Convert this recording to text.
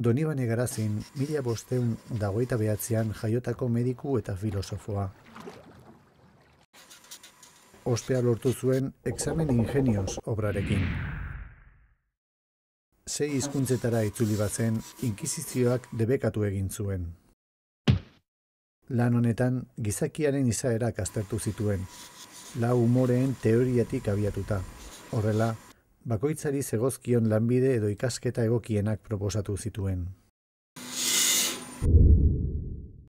Donibane Garazin, mila bosteun dagoita behatzean jaiotako mediku eta filosofoa. Ospea lortu zuen examen ingenios obrarekin. Sei hizkuntzetara itzuli batzen, inkizizioak debekatu egin zuen. Lan honetan, gizakiaren izaerak aztertu zituen, la humoreen teoriatik abiatuta. Horrela, bakoitzari zegozkion lanbide edo ikasketa egokienak proposatu zituen.